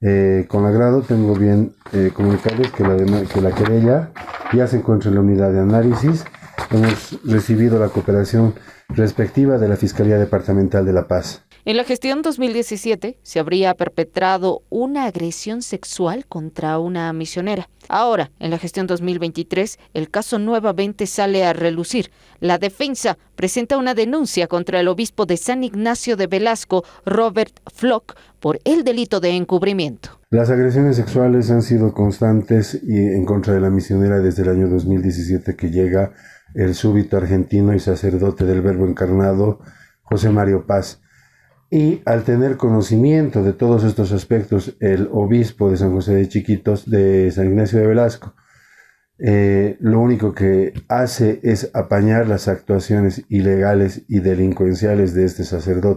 Eh, con agrado tengo bien eh, comunicarles que la, que la querella ya se encuentra en la unidad de análisis. Hemos recibido la cooperación respectiva de la Fiscalía Departamental de La Paz. En la gestión 2017 se habría perpetrado una agresión sexual contra una misionera. Ahora, en la gestión 2023, el caso nuevamente sale a relucir. La defensa presenta una denuncia contra el obispo de San Ignacio de Velasco, Robert Flock, por el delito de encubrimiento. Las agresiones sexuales han sido constantes y en contra de la misionera desde el año 2017 que llega el súbito argentino y sacerdote del Verbo Encarnado, José Mario Paz, y al tener conocimiento de todos estos aspectos, el obispo de San José de Chiquitos, de San Ignacio de Velasco, eh, lo único que hace es apañar las actuaciones ilegales y delincuenciales de este sacerdote